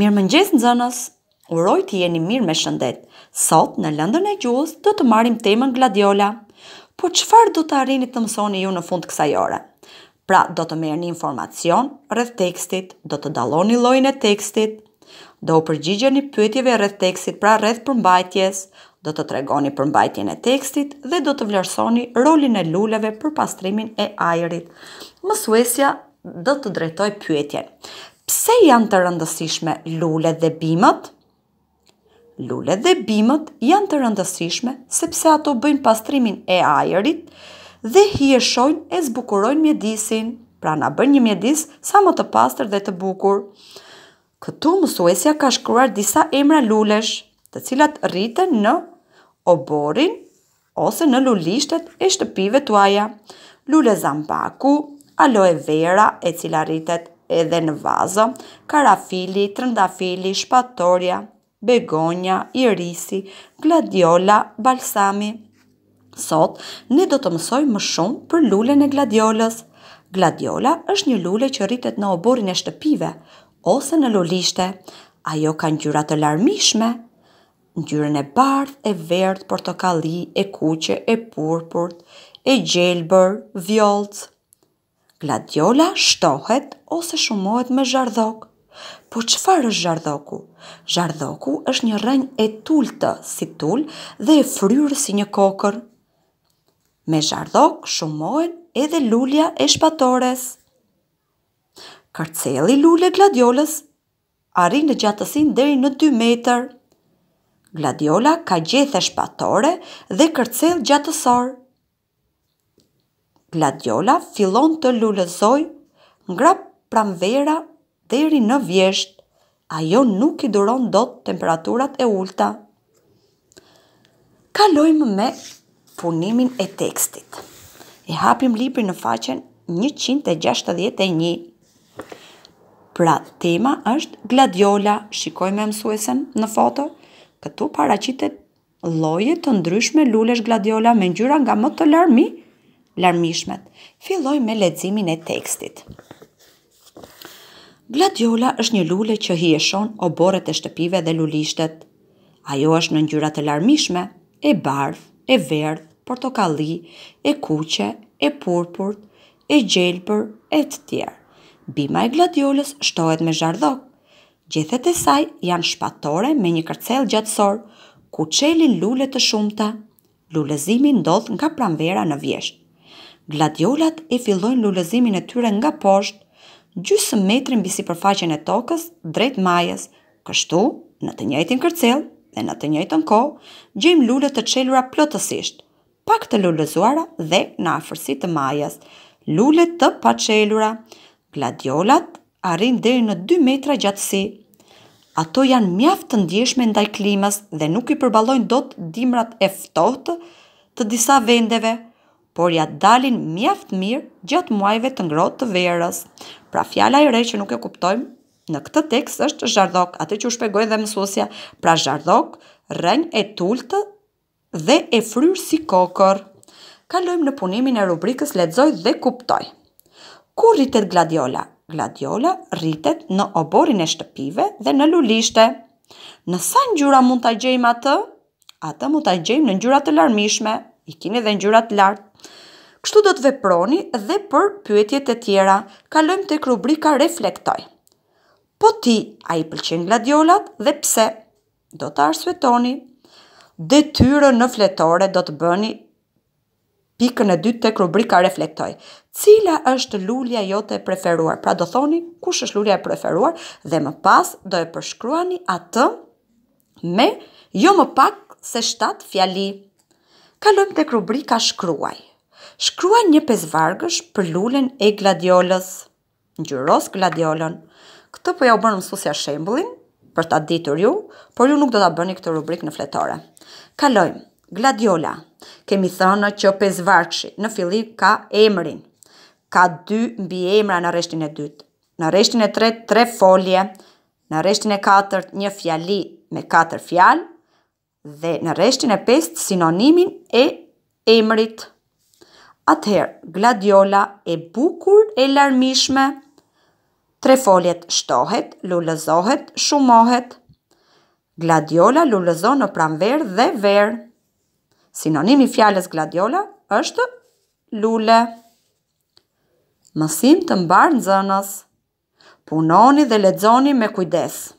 Mirë më njësë në zënës, uroj të jeni mirë me shëndet. Sot në lëndën e gjuhës do të marim temën gladiola. Po qëfar do të arini të mësoni ju në fund të kësa jore? Pra do të merë një informacion rrëth tekstit, do të daloni lojnë e tekstit, do përgjigjë një pëtjeve rrëth tekstit pra rrëth përmbajtjes, do të tregoni përmbajtjen e tekstit dhe do të vlerësoni rolin e luleve për pastrimin e ajerit. Mësuesja do të drejtoj pyetjen pse janë të rëndësishme lullet dhe bimët? Lullet dhe bimët janë të rëndësishme sepse ato bëjnë pastrimin e ajerit dhe hieshojnë e zbukurojnë mjedisin, pra na bën një mjedis sa më të pastër dhe të bukur. Këtu mësuesja ka shkruar disa emra lulesh, të cilat rriten në oborin ose në lulishtet e shtëpive tuaja. Lule zambaku, aloe vera e cila rritet edhe në vazo, karafili, trëndafili, shpatorja, begonja, irisi, gladiola, balsami. Sot, ne do të mësoj më shumë për lullën e gladiolës. Gladiola është një lullë që rritet në oborin e shtëpive, ose në lullishte. Ajo ka gjyrat të larmishme, njyren e bardh, e verdh, portokalli, e kuqe, e purpurt, e gjelbër, vjolcë. Gladiola shtohet ose shumohet me zhardhok. Po qëfar është zhardhoku? Zhardhoku është një rënjë e tultë si tull dhe e fryrë si një kokër. Me zhardhok shumohet edhe lulja e shpatores. Kërceli lule gladiolës arrin në gjatësin deri në 2 meter. Gladiola ka gjethe shpatore dhe kërcel gjatësorë. Gladiola fillon të lulëzoj ngrap pramvera deri në vjesht, ajo nuk i duron do të temperaturat e ulta. Kalojmë me punimin e tekstit. E hapim libri në faqen 161. Pra, tema është gladiola, shikojmë e mësuesen në foto, këtu paracitet lojet të ndryshme lulesh gladiola me njyra nga më të larmi, larmishmet. Filloj me leximin e tekstit. Gladiola është një lule që hi e shon o boret e shtëpive dhe lulishtet. Ajo është në njyrat e larmishme, e bardh, e verdh, portokalli, e kuqe, e purpurt, e gjelpër, e të tjerë. Bima e gladiolës shtohet me zhardhok. Gjethet e saj janë shpatore me një kërcel gjatësor, ku qelin lule të shumta. Lulezimi ndodh nga pranvera në vjeshtë gladiolat e fillojnë lulëzimin e tyre nga poshtë, gjysëm metrin bisi përfaqen e tokës drejt majës, kështu në të njëjtin kërcel dhe në të njëjtën ko, gjejmë lullet të qelura plotësisht, pak të lullëzuara dhe në afërsi të majës, lullet të pa qelura, gladiolat arrin deri në 2 metra gjatësi, Ato janë mjaft të ndjeshme ndaj klimës dhe nuk i përballojnë dot dimrat e ftohtë të disa vendeve, por ja dalin mjaft mirë gjatë muajve të ngrohtë të verës. Pra fjala e re që nuk e kuptojmë në këtë tekst është zhardhok, atë që u shpjegoi dhe mësusja, Pra zhardhok, rrënjë e tultë dhe e fryrë si kokër. Kalojmë në punimin e rubrikës Lexoj dhe kuptoj. Ku rritet gladiola? Gladiola rritet në oborin e shtëpive dhe në lulishte. Në sa ngjyra mund ta gjejmë atë? Atë mund ta gjejmë në ngjyra të larmishme. I kini dhe ngjyra të lartë, Kështu do të veproni dhe për pyetjet e tjera. Kalojmë tek rubrika Reflektoj. Po ti a i pëlqen gladiolat dhe pse? Do të arsyetoni. Detyrën në fletore do të bëni pikën e dytë tek rubrika Reflektoj. Cila është lulja jote e preferuar? Pra do thoni kush është lulja e preferuar dhe më pas do e përshkruani atë me jo më pak se 7 fjali. Kalojmë tek rubrika Shkruaj shkruan një vargësh për lullin e gladiolës. Ngjyros gladiolën. Këtë po ja u bën mësusja shembullin për ta ditur ju, por ju nuk do ta bëni këtë rubrik në fletore. Kalojmë. Gladiola. Kemi thënë që pesvargshi në fillim ka emrin. Ka dy mbi emra në rreshtin e dytë. Në rreshtin e tretë tre folje. Në rreshtin e katërt një fjali me katër fjalë dhe në rreshtin e pestë sinonimin e emrit. Atëherë, gladiola e bukur e larmishme, tre foljet shtohet, lulëzohet, shumohet. Gladiola lulëzo në pramver dhe ver. Sinonimi fjales gladiola është lule. Mësim të mbarë në zënës. Punoni dhe ledzoni me kujdesë.